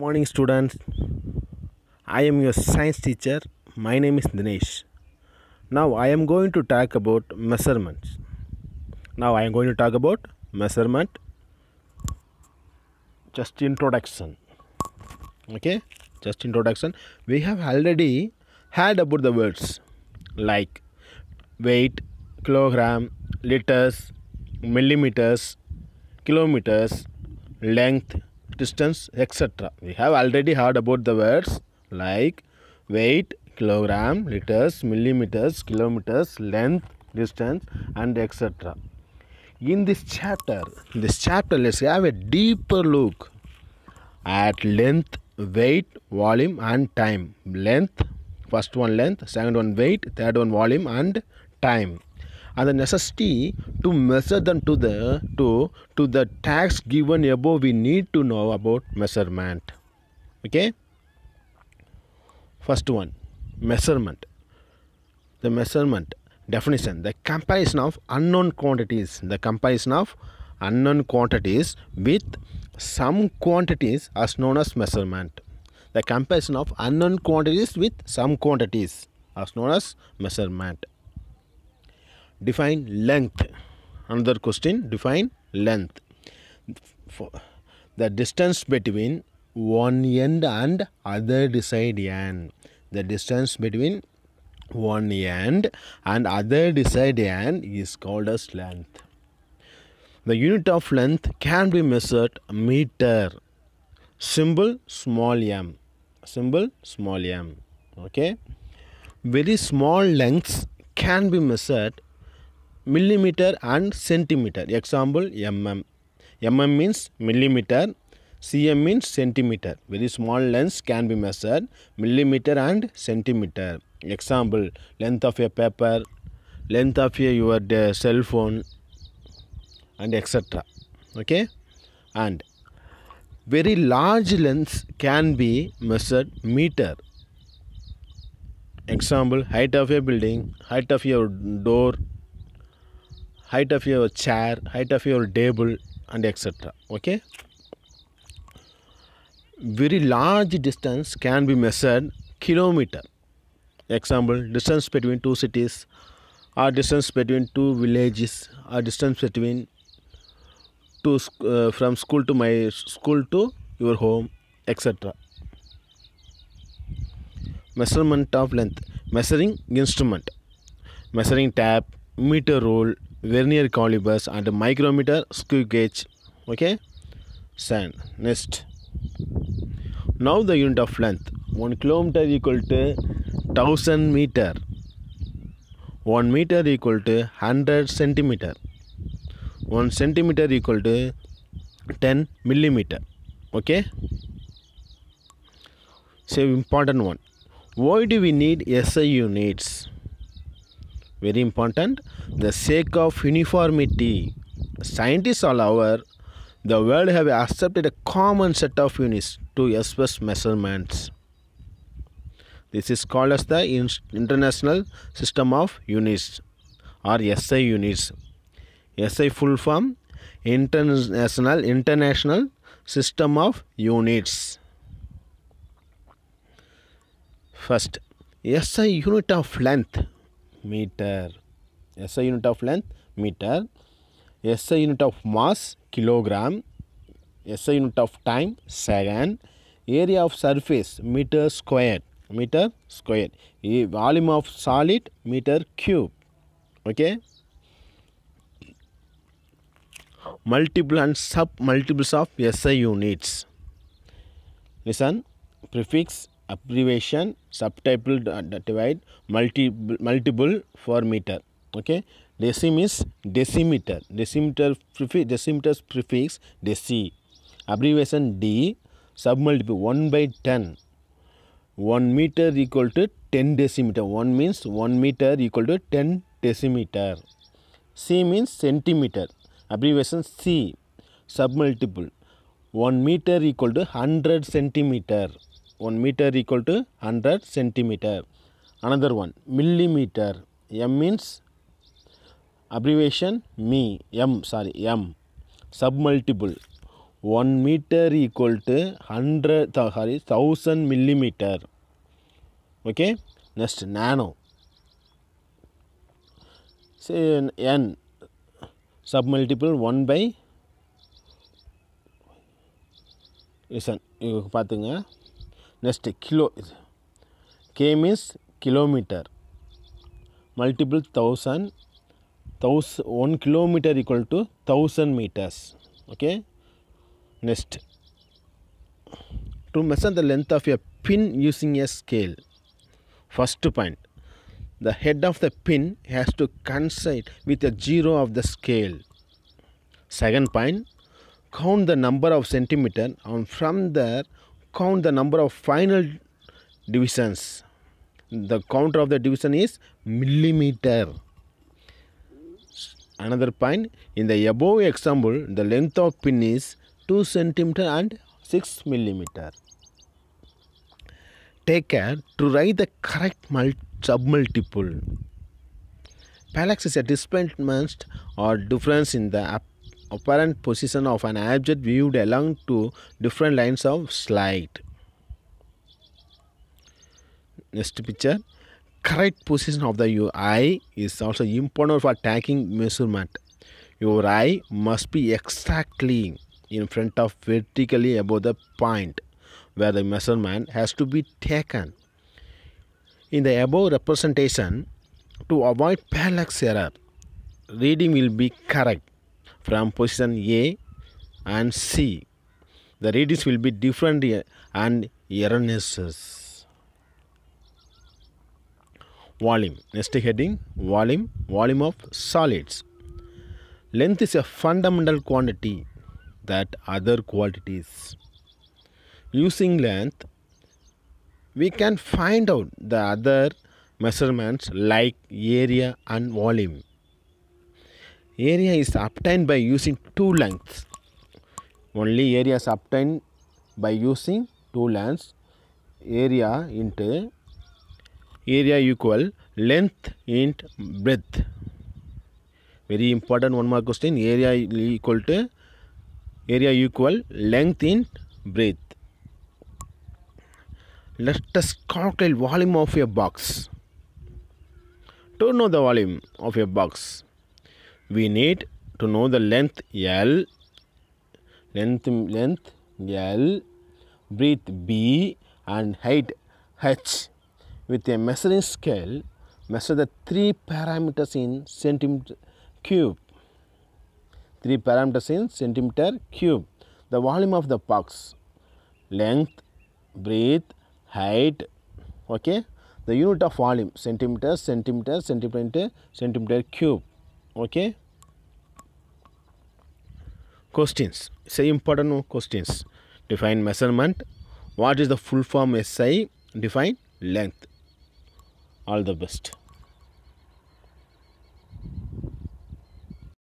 morning students i am your science teacher my name is dinesh now i am going to talk about measurements now i am going to talk about measurement just introduction okay just introduction we have already had about the words like weight kilogram liters millimeters kilometers length distance, etc. We have already heard about the words like weight, kilogram, liters, millimeters, kilometers, length, distance and etc. In this chapter, in this chapter let's have a deeper look at length, weight, volume and time. Length, first one length, second one weight, third one volume and time and the necessity to measure them to the to to the tax given above we need to know about measurement okay first one measurement the measurement definition the comparison of unknown quantities the comparison of unknown quantities with some quantities as known as measurement the comparison of unknown quantities with some quantities as known as measurement define length another question define length For the distance between one end and other side end the distance between one end and other side end is called as length the unit of length can be measured meter symbol small m symbol small m okay very small lengths can be measured millimeter and centimeter. Example mm. mm means millimeter, cm means centimeter. Very small lengths can be measured millimeter and centimeter. Example length of a paper, length of a, your uh, cell phone and etc. Okay and very large lengths can be measured meter example height of a building height of your door height of your chair height of your table and etc okay very large distance can be measured kilometer example distance between two cities or distance between two villages or distance between two uh, from school to my school to your home etc measurement of length measuring instrument measuring tap meter roll vernier calipers and micrometer screw gauge okay sand next now the unit of length 1 kilometer equal to 1000 meter 1 meter equal to 100 centimeter 1 centimeter equal to 10 millimeter okay so important one why do we need SI units very important the sake of uniformity scientists all over the world have accepted a common set of units to express measurements this is called as the international system of units or SI units SI full form international international system of units first SI unit of length meter SI unit of length meter SI unit of mass kilogram SI unit of time second area of surface meter square. meter squared volume of solid meter cube okay multiple and sub multiples of SI units listen prefix abbreviation, subtitle divide, multi, multiple for meter. Okay. Decim is decimeter. Decimeter prefix, decimeter's prefix deci. Abbreviation D, submultiple 1 by 10. 1 meter equal to 10 decimeter. 1 means 1 meter equal to 10 decimeter. C means centimeter. Abbreviation C, submultiple. 1 meter equal to 100 centimeter. one meter equal to 100 centimeter. Another one millimeter. M means abbreviation me. M sorry M. Submultiple. 1 meter equal to 100 sorry 1000 millimeter. Okay. Next nano. Say N submultiple 1 by listen பார்த்துங்க Next, kilo. K means kilometer. Multiple Thousand one kilometer equal to thousand meters. Okay. Next, to measure the length of a pin using a scale. First point, the head of the pin has to coincide with the zero of the scale. Second point, count the number of centimeter and from there count the number of final divisions. The counter of the division is millimeter. Another point, in the above example, the length of pin is 2 centimeter and 6 millimeter. Take care to write the correct submultiple. Parallax is a displacement or difference in the apparent position of an object viewed along two different lines of slide. Next picture. Correct position of the eye is also important for taking measurement. Your eye must be exactly in front of vertically above the point where the measurement has to be taken. In the above representation, to avoid parallax error, reading will be correct from position A and C. The readings will be different eh, and erroneous. Volume. Next heading, volume, volume of solids. Length is a fundamental quantity that other quantities. Using length, we can find out the other measurements like area and volume. Area is obtained by using two lengths. Only area is obtained by using two lengths. Area into area equal length into breadth. Very important one more question. Area equal to area equal length into breadth. Let us calculate volume of a box. To know the volume of a box, we need to know the length L, length, length L, breadth B and height H. With a measuring scale, measure the three parameters in centimeter cube. Three parameters in centimeter cube. The volume of the box, length, breadth, height, okay. The unit of volume, centimeter, centimeter, centimeter, centimeter cube, okay questions say important questions define measurement what is the full form SI define length all the best